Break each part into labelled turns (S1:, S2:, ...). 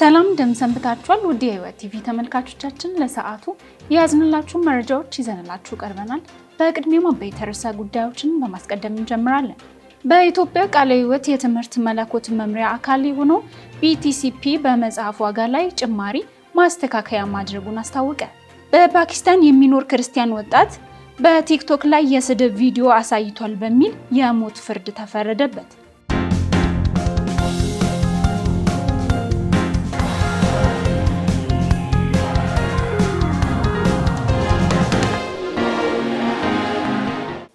S1: ሰላም ደም ሰንብታችኋል። ውድ የህይወት ቲቪ ተመልካቾቻችን ለሰዓቱ የያዝንላችሁን መረጃዎች ይዘንላችሁ ቀርበናል። በቅድሚያም አበይት ርዕሰ ጉዳዮችን በማስቀደም እንጀምራለን። በኢትዮጵያ ቃለ ሕይወት የትምህርት መለኮት መምሪያ አካል የሆነው ቢቲሲፒ በመጽሐፍ ዋጋ ላይ ጭማሪ ማስተካከያ ማድረጉን አስታወቀ። በፓኪስታን የሚኖር ክርስቲያን ወጣት በቲክቶክ ላይ የስድብ ቪዲዮ አሳይቷል በሚል የሞት ፍርድ ተፈረደበት።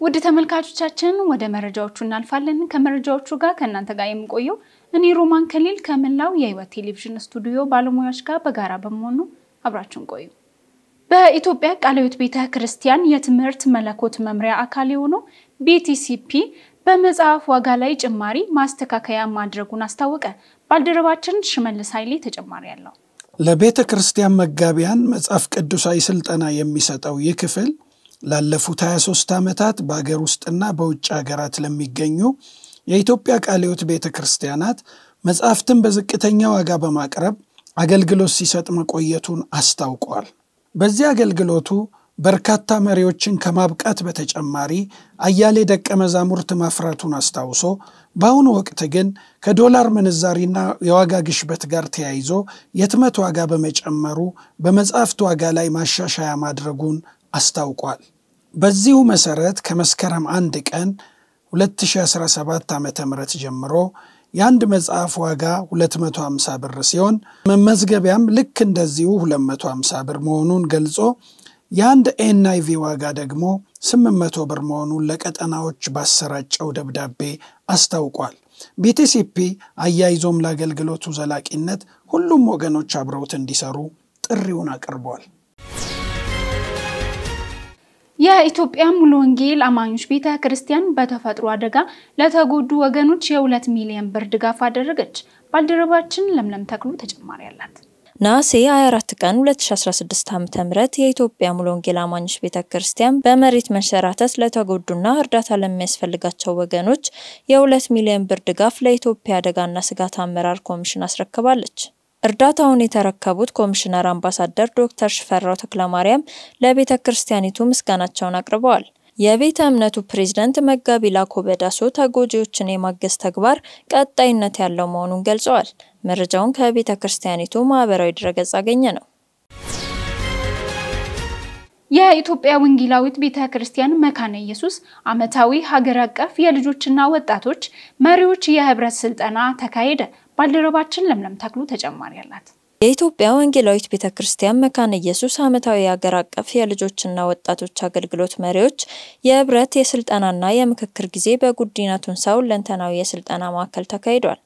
S1: ውድ ተመልካቾቻችን ወደ መረጃዎቹ እናልፋለን። ከመረጃዎቹ ጋር ከእናንተ ጋር የምቆየው እኔ ሮማን ከሊል ከመላው የህይወት ቴሌቪዥን ስቱዲዮ ባለሙያዎች ጋር በጋራ በመሆኑ አብራችን ቆዩ። በኢትዮጵያ ቃለ ሕይወት ቤተ ክርስቲያን የትምህርት መለኮት መምሪያ አካል የሆነው ቢቲሲፒ በመጽሐፍ ዋጋ ላይ ጭማሪ ማስተካከያ ማድረጉን አስታወቀ። ባልደረባችን ሽመልስ ኃይሌ ተጨማሪ ያለው
S2: ለቤተ ክርስቲያን መጋቢያን መጽሐፍ ቅዱሳዊ ስልጠና የሚሰጠው ይህ ክፍል ላለፉት 23 ዓመታት በአገር ውስጥና በውጭ ሀገራት ለሚገኙ የኢትዮጵያ ቃለ ሕይወት ቤተ ክርስቲያናት መጽሐፍትን በዝቅተኛ ዋጋ በማቅረብ አገልግሎት ሲሰጥ መቆየቱን አስታውቋል። በዚህ አገልግሎቱ በርካታ መሪዎችን ከማብቃት በተጨማሪ አያሌ ደቀ መዛሙርት ማፍራቱን አስታውሶ በአሁኑ ወቅት ግን ከዶላር ምንዛሪና የዋጋ ግሽበት ጋር ተያይዞ የህትመት ዋጋ በመጨመሩ በመጽሐፍት ዋጋ ላይ ማሻሻያ ማድረጉን አስታውቋል። በዚሁ መሰረት ከመስከረም አንድ ቀን 2017 ዓ ም ጀምሮ የአንድ መጽሐፍ ዋጋ 250 ብር ሲሆን መመዝገቢያም ልክ እንደዚሁ 250 ብር መሆኑን ገልጾ የአንድ ኤንአይቪ ዋጋ ደግሞ 800 ብር መሆኑን ለቀጠናዎች ባሰራጨው ደብዳቤ አስታውቋል። ቢቲሲፒ አያይዞም ለአገልግሎቱ ዘላቂነት ሁሉም ወገኖች አብረውት እንዲሰሩ ጥሪውን አቅርቧል።
S1: የኢትዮጵያ ሙሉ ወንጌል አማኞች ቤተ ክርስቲያን በተፈጥሮ አደጋ ለተጎዱ ወገኖች የሁለት ሚሊዮን ብር ድጋፍ አደረገች። ባልደረባችን ለምለም ተክሉ ተጨማሪ አላት።
S3: ነሐሴ 24 ቀን 2016 ም የኢትዮጵያ ሙሉ ወንጌል አማኞች ቤተ ክርስቲያን በመሬት መንሸራተት ለተጎዱና እርዳታ ለሚያስፈልጋቸው ወገኖች የ2 ሚሊዮን ብር ድጋፍ ለኢትዮጵያ አደጋና ስጋት አመራር ኮሚሽን አስረክባለች። እርዳታውን የተረከቡት ኮሚሽነር አምባሳደር ዶክተር ሽፈራው ተክለማርያም ለቤተ ክርስቲያኒቱ ምስጋናቸውን አቅርበዋል። የቤተ እምነቱ ፕሬዝዳንት መጋቢ ላኮ በዳሶ ተጎጂዎችን የማገዝ ተግባር ቀጣይነት ያለው መሆኑን ገልጸዋል። መረጃውን ከቤተ ክርስቲያኒቱ ማህበራዊ ድረገጽ አገኘ ነው።
S1: የኢትዮጵያ ወንጌላዊት ቤተ ክርስቲያን መካነ ኢየሱስ ዓመታዊ ሀገር አቀፍ የልጆችና ወጣቶች መሪዎች የህብረት ስልጠና ተካሄደ። ባልደረባችን ለምለም ተክሉ ተጨማሪ አላት።
S3: የኢትዮጵያ ወንጌላዊት ቤተ ክርስቲያን መካነ ኢየሱስ ዓመታዊ የሀገር አቀፍ የልጆችና ወጣቶች አገልግሎት መሪዎች የህብረት የስልጠናና የምክክር ጊዜ በጉዲና ቱንሳ ሁለንተናዊ የስልጠና ማዕከል ተካሂዷል።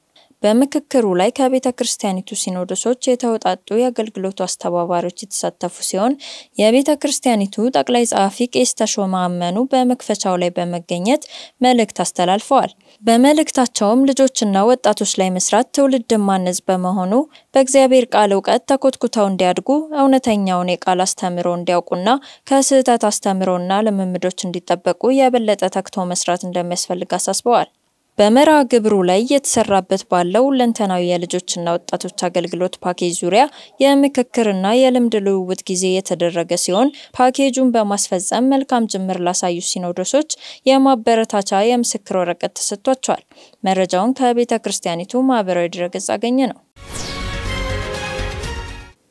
S3: በምክክሩ ላይ ከቤተ ክርስቲያኒቱ ሲኖዶሶች የተውጣጡ የአገልግሎቱ አስተባባሪዎች የተሳተፉ ሲሆን የቤተ ክርስቲያኒቱ ጠቅላይ ጸሐፊ ቄስ ተሾመ አመኑ በመክፈቻው ላይ በመገኘት መልእክት አስተላልፈዋል። በመልእክታቸውም ልጆችና ወጣቶች ላይ መስራት ትውልድ ማነጽ በመሆኑ በእግዚአብሔር ቃል እውቀት ተኮትኩተው እንዲያድጉ እውነተኛውን የቃል አስተምሮ እንዲያውቁና ከስህተት አስተምሮና ልምምዶች እንዲጠበቁ የበለጠ ተግቶ መስራት እንደሚያስፈልግ አሳስበዋል። በመርሃ ግብሩ ላይ እየተሰራበት ባለው ሁለንተናዊ የልጆችና ወጣቶች አገልግሎት ፓኬጅ ዙሪያ የምክክርና የልምድ ልውውጥ ጊዜ የተደረገ ሲሆን ፓኬጁን በማስፈጸም መልካም ጅምር ላሳዩ ሲኖዶሶች የማበረታቻ የምስክር ወረቀት ተሰጥቷቸዋል። መረጃውን ከቤተ ክርስቲያኒቱ ማህበራዊ ድረገጽ አገኘ ነው።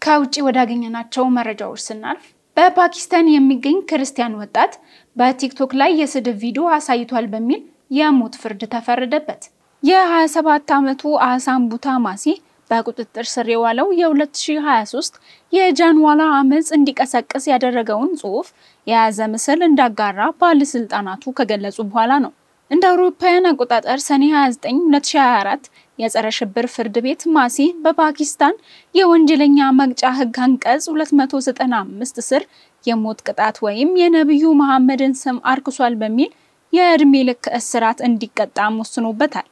S1: ከውጭ ወዳገኘናቸው መረጃዎች ስናልፍ በፓኪስታን የሚገኝ ክርስቲያን ወጣት በቲክቶክ ላይ የስድብ ቪዲዮ አሳይቷል በሚል የሞት ፍርድ ተፈረደበት። የ27 ዓመቱ አህሳን ቡታማሲ በቁጥጥር ስር የዋለው የ2023 የጃንዋላ አመፅ እንዲቀሰቅስ ያደረገውን ጽሑፍ የያዘ ምስል እንዳጋራ ባለስልጣናቱ ከገለጹ በኋላ ነው። እንደ አውሮፓውያን አቆጣጠር ሰኔ 29 2024 የጸረ ሽብር ፍርድ ቤት ማሲ በፓኪስታን የወንጀለኛ መቅጫ ህግ አንቀጽ 295 ስር የሞት ቅጣት ወይም የነቢዩ መሐመድን ስም አርክሷል በሚል የእድሜ ልክ እስራት እንዲቀጣም ወስኖበታል።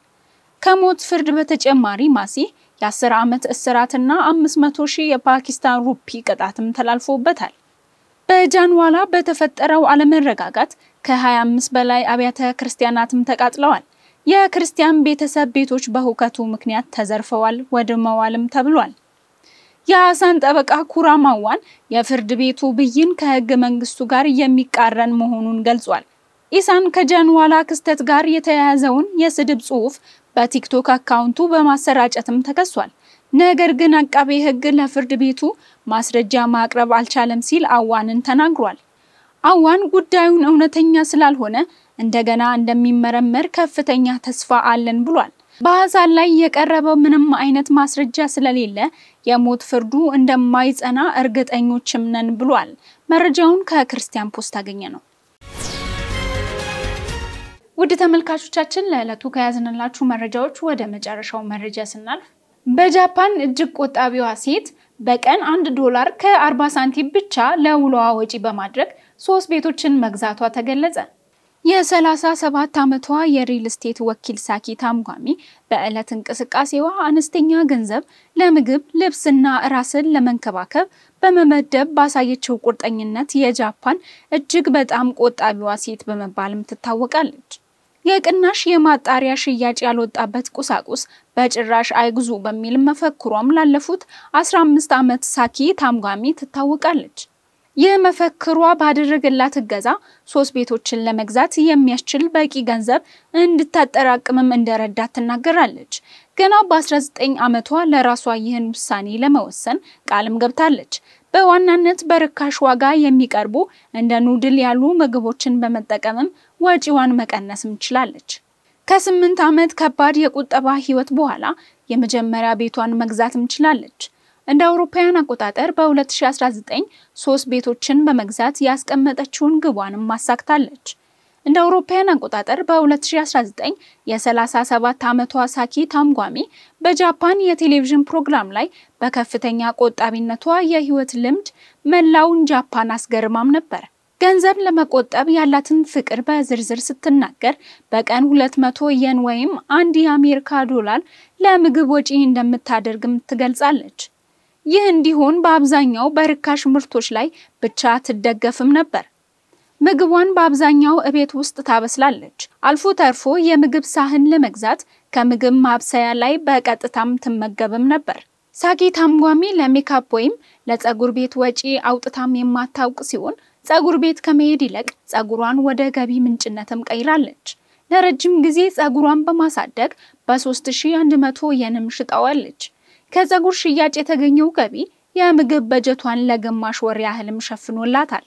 S1: ከሞት ፍርድ በተጨማሪ ማሲ የ10 ዓመት እስራትና 500 ሺህ የፓኪስታን ሩፒ ቅጣትም ተላልፎበታል። በጃንዋላ በተፈጠረው አለመረጋጋት ከ25 በላይ አብያተ ክርስቲያናትም ተቃጥለዋል። የክርስቲያን ቤተሰብ ቤቶች በሁከቱ ምክንያት ተዘርፈዋል፣ ወድመዋልም ተብሏል። የሐሳን ጠበቃ ኩራማዋን የፍርድ ቤቱ ብይን ከህገ መንግስቱ ጋር የሚቃረን መሆኑን ገልጿል። ኢሳን ከጀንዋላ ክስተት ጋር የተያያዘውን የስድብ ጽሑፍ በቲክቶክ አካውንቱ በማሰራጨትም ተከሷል። ነገር ግን አቃቤ ሕግ ለፍርድ ቤቱ ማስረጃ ማቅረብ አልቻለም ሲል አዋንን ተናግሯል። አዋን ጉዳዩን እውነተኛ ስላልሆነ እንደገና እንደሚመረመር ከፍተኛ ተስፋ አለን ብሏል። በአዛን ላይ የቀረበው ምንም አይነት ማስረጃ ስለሌለ የሞት ፍርዱ እንደማይጸና እርግጠኞችም ነን ብሏል። መረጃውን ከክርስቲያን ፖስት አገኘ ነው። ውድ ተመልካቾቻችን ለዕለቱ ከያዝንላችሁ መረጃዎች ወደ መጨረሻው መረጃ ስናልፍ በጃፓን እጅግ ቆጣቢዋ ሴት በቀን አንድ ዶላር ከ40 ሳንቲም ብቻ ለውሏዋ ወጪ በማድረግ ሶስት ቤቶችን መግዛቷ ተገለጸ። የ37 ዓመቷ የሪል ስቴት ወኪል ሳኪ ታምጓሚ በዕለት እንቅስቃሴዋ አነስተኛ ገንዘብ ለምግብ፣ ልብስና ራስን ለመንከባከብ በመመደብ ባሳየችው ቁርጠኝነት የጃፓን እጅግ በጣም ቆጣቢዋ ሴት በመባልም ትታወቃለች። የቅናሽ የማጣሪያ ሽያጭ ያልወጣበት ቁሳቁስ በጭራሽ አይግዙ በሚል መፈክሯም ላለፉት 15 ዓመት ሳኪ ታምጓሚ ትታወቃለች። የመፈክሯ ባደረገላት እገዛ ሶስት ቤቶችን ለመግዛት የሚያስችል በቂ ገንዘብ እንድታጠራቅምም እንደረዳት ትናገራለች። ገና በ19 ዓመቷ ለራሷ ይህን ውሳኔ ለመወሰን ቃልም ገብታለች። በዋናነት በርካሽ ዋጋ የሚቀርቡ እንደ ኑድል ያሉ ምግቦችን በመጠቀምም ወጪዋን መቀነስም ችላለች። ከስምንት ዓመት ከባድ የቁጠባ ህይወት በኋላ የመጀመሪያ ቤቷን መግዛትም ችላለች። እንደ አውሮፓውያን አቆጣጠር በ2019 ሶስት ቤቶችን በመግዛት ያስቀመጠችውን ግቧንም አሳክታለች። እንደ አውሮፓውያን አቆጣጠር በ2019 የ37 ዓመቷ ሳኪ ታምጓሚ በጃፓን የቴሌቪዥን ፕሮግራም ላይ በከፍተኛ ቆጣቢነቷ የህይወት ልምድ መላውን ጃፓን አስገርማም ነበር። ገንዘብ ለመቆጠብ ያላትን ፍቅር በዝርዝር ስትናገር በቀን 200 የን ወይም አንድ የአሜሪካ ዶላር ለምግብ ወጪ እንደምታደርግም ትገልጻለች። ይህ እንዲሆን በአብዛኛው በርካሽ ምርቶች ላይ ብቻ ትደገፍም ነበር። ምግቧን በአብዛኛው እቤት ውስጥ ታበስላለች። አልፎ ተርፎ የምግብ ሳህን ለመግዛት ከምግብ ማብሰያ ላይ በቀጥታም ትመገብም ነበር። ሳጊ ታምጓሚ ለሜካፕ ወይም ለፀጉር ቤት ወጪ አውጥታም የማታውቅ ሲሆን ፀጉር ቤት ከመሄድ ይልቅ ፀጉሯን ወደ ገቢ ምንጭነትም ቀይራለች። ለረጅም ጊዜ ፀጉሯን በማሳደግ በ3100 የንም ሽጣዋለች። ከፀጉር ሽያጭ የተገኘው ገቢ የምግብ በጀቷን ለግማሽ ወር ያህልም ሸፍኖላታል።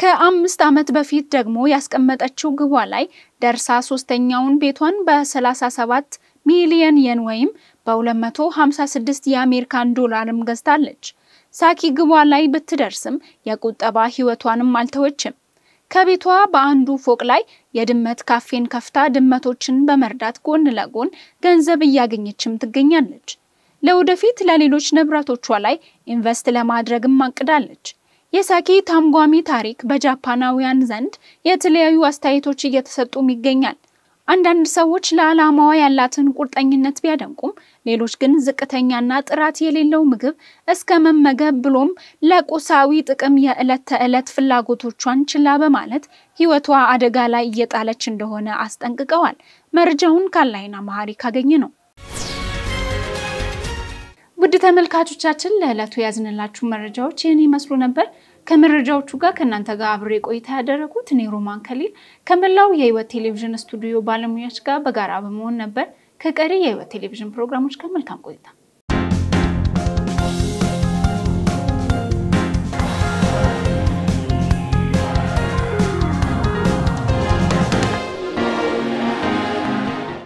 S1: ከአምስት ዓመት በፊት ደግሞ ያስቀመጠችው ግቧ ላይ ደርሳ ሶስተኛውን ቤቷን በ37 ሚሊየን የን ወይም በ256 የአሜሪካን ዶላርም ገዝታለች። ሳኪ ግቧ ላይ ብትደርስም የቁጠባ ህይወቷንም አልተወችም። ከቤቷ በአንዱ ፎቅ ላይ የድመት ካፌን ከፍታ ድመቶችን በመርዳት ጎን ለጎን ገንዘብ እያገኘችም ትገኛለች። ለወደፊት ለሌሎች ንብረቶቿ ላይ ኢንቨስት ለማድረግም አቅዳለች። የሳኪ ታምጓሚ ታሪክ በጃፓናውያን ዘንድ የተለያዩ አስተያየቶች እየተሰጡም ይገኛል። አንዳንድ ሰዎች ለዓላማዋ ያላትን ቁርጠኝነት ቢያደንቁም፣ ሌሎች ግን ዝቅተኛና ጥራት የሌለው ምግብ እስከ መመገብ ብሎም ለቁሳዊ ጥቅም የዕለት ተዕለት ፍላጎቶቿን ችላ በማለት ሕይወቷ አደጋ ላይ እየጣለች እንደሆነ አስጠንቅቀዋል። መረጃውን ካላይና መሀሪ ካገኘ ነው። ውድ ተመልካቾቻችን ለዕለቱ ያዝንላችሁ መረጃዎች ይህን ይመስሉ ነበር። ከመረጃዎቹ ጋር ከእናንተ ጋር አብሬ ቆይታ ያደረጉት እኔ ሮማን ከሊል ከመላው የህይወት ቴሌቪዥን ስቱዲዮ ባለሙያዎች ጋር በጋራ በመሆን ነበር። ከቀሪ የህይወት ቴሌቪዥን ፕሮግራሞች ጋር መልካም ቆይታ